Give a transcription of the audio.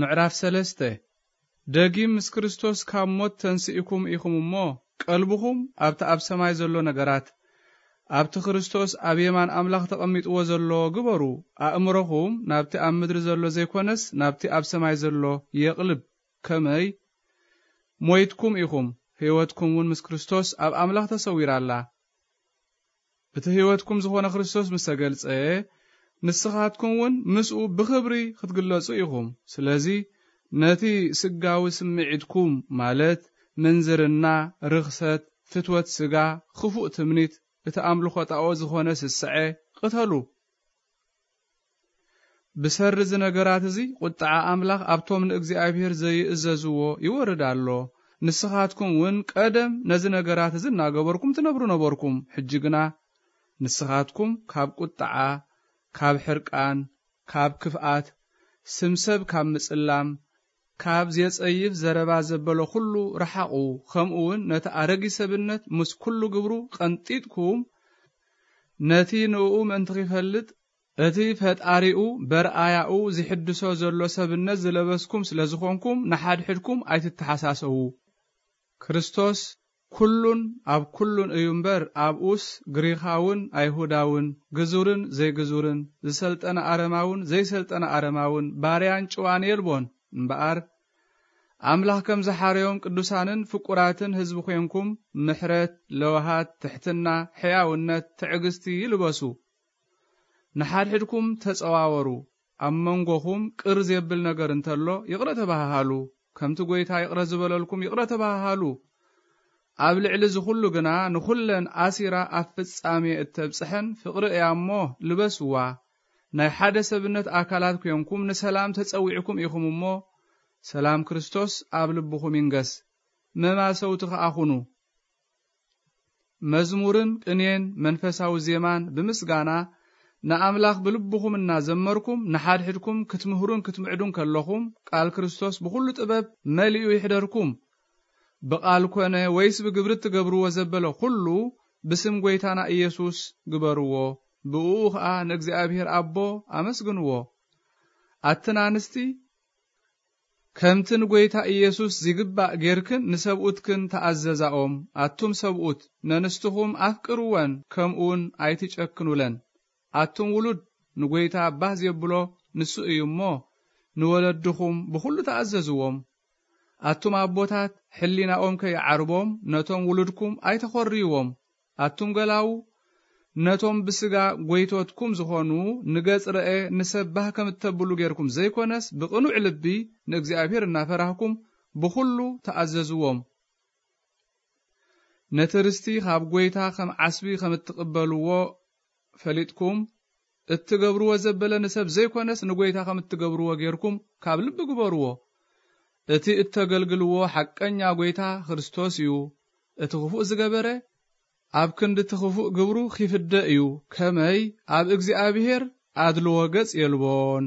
ምዕራፍ ሰለስተ ደጊ ምስ ክርስቶስ ካብ ሞት ተንስኢኩም ኢኹም እሞ ቀልብኹም ኣብቲ ኣብ ሰማይ ዘሎ ነገራት ኣብቲ ክርስቶስ ኣብ የማን ኣምላኽ ተቐሚጥዎ ዘሎ ግበሩ ኣእምሮኹም ናብቲ ኣብ ምድሪ ዘሎ ዘይኮነስ ናብቲ ኣብ ሰማይ ዘሎ የቕልብ ከመይ ሞይትኩም ኢኹም ህይወትኩም እውን ምስ ክርስቶስ ኣብ ኣምላኽ ተሰዊራ ኣላ እቲ ህይወትኩም ዝኾነ ክርስቶስ ምስ ተገልጸ ንስኻትኩም እውን ምስኡ ብኽብሪ ክትግለጹ ኢኹም ስለዚ ነቲ ስጋዊ ስምዒትኩም ማለት ምንዝርና ርኽሰት ፍትወት ስጋ ኽፉእ ትምኒት እቲ ኣምልኾ ጣኦ ዝኾነ ስስዐ ቕተሉ ብሰሪ ዚ ነገራት እዚ ቁጥዓ ኣምላኽ ኣብቶም ንእግዚኣብሔር ዘይእዘዝዎ ይወርድ ኣሎ ንስኻትኩም እውን ቀደም ነዚ ነገራት እዚ እናገበርኩም ትነብሩ ነበርኩም ሕጂ ግና ንስኻትኩም ካብ ቁጥዓ ካብ ሕርቃን ካብ ክፍኣት ስምሰብ ካብ ምጽላም ካብ ዘጸይፍ ዘረባ ዘበሎ ዅሉ ረሓቑ ከምኡ እውን ነቲ ኣረጊ ሰብነት ምስ ኵሉ ግብሩ ቐንጢጥኩም ነቲ ንእኡ ምእንቲ ኺፈልጥ እቲ ፈጣሪኡ በርኣያኡ ዝሕድሶ ዘሎ ሰብነት ዝለበስኩም ስለ ዝኾንኩም ንሓድሕድኩም ኣይትተሓሳሰዉ ክርስቶስ ኩሉን ኣብ ኩሉን እዩ እምበር ኣብኡስ ግሪኻውን ኣይሁዳውን ግዙርን ዘይግዙርን ዝሰልጠነ ኣረማውን ዘይሰልጠነ ኣረማውን ባርያን ጭዋን የልቦን እምበኣር ኣምላኽ ከም ዝሓርዮም ቅዱሳንን ፍቁራትን ህዝቢ ኮንኩም ምሕረት ለውሃት ትሕትና ሕያውነት ትዕግስቲ ይልበሱ ንሓድሕድኩም ተጸዋወሩ ኣብ መንጎኹም ቅር ዘብል ነገር እንተሎ ይቕረ ተባሃሃሉ ከምቲ ጐይታ ይቕረ ዝበለልኩም ይቕረ ተባሃሃሉ ኣብ ልዕሊ እዚ ኩሉ ግና ንኹለን ኣሲራ ኣብ ፍጻሜ እተብፅሐን ፍቕሪ እያ እሞ ልበስዋ ናይ ሓደ ሰብነት ኣካላት ኮንኩም ንሰላም ተፀዊዕኩም ኢኹም እሞ ሰላም ክርስቶስ ኣብ ልብኹም ይንገስ መማሰውቲ ከዓ ኹኑ መዝሙርን ቅኔን መንፈሳዊ ዜማን ብምስጋና ንኣምላኽ ብልብኹም እናዘመርኩም ንሓድሕድኩም ክትምህሩን ክትምዕዱን ከለኹም ቃል ክርስቶስ ብኹሉ ጥበብ መሊኡ ይሕደርኩም ብቓል ኮነ ወይስ ብግብሪ እትገብርዎ ዘበለ ዅሉ ብስም ጐይታና ኢየሱስ ግበርዎ ብእኡ ኸዓ ንእግዚኣብሔር ኣቦ ኣመስግንዎ ኣትን ኣንስቲ ከምቲ ንጐይታ ኢየሱስ ዚግባእ ጌርክን ንሰብኡትክን ተኣዘዛኦም ኣቱም ሰብኡት ነንስትኹም ኣፍቅርወን ከምኡውን ኣይትጨክኑለን ኣቱም ውሉድ ንጐይታ ባህ ዘብሎ ንሱ እዩ እሞ ንወለድኹም ብዅሉ ተኣዘዝዎም ኣቱም ኣቦታት ሕሊናኦም ከይዓርቦም ነቶም ውሉድኩም ኣይተኰርይዎም ኣቱም ገላው ነቶም ብስጋ ጐይቶትኩም ዝኾኑ ንገጽ ርአ ንሰብ ባህ ከም እተብሉ ጌርኩም ዘይኰነስ ብቕኑዕ ልቢ ንእግዚኣብሔር እናፈራህኩም ብዅሉ ተኣዘዝዎም ነቲ ርስቲ ካብ ጐይታ ከም ዓስቢ ከም እትቕበልዎ ፈሊጥኩም እትገብርዎ ዘበለ ንሰብ ዘይኰነስ ንጐይታ ከም እትገብርዎ ጌርኩም ካብ ልቢ ግበርዎ እቲ እተገልግልዎ ሓቀኛ ጐይታ ክርስቶስ እዩ እቲ ኽፉእ ዝገበረ ኣብ ክንዲ እቲ ኽፉእ ግብሩ ኺፍደ እዩ ከመይ ኣብ እግዚኣብሔር ኣድልዎ ገጽ የልቦን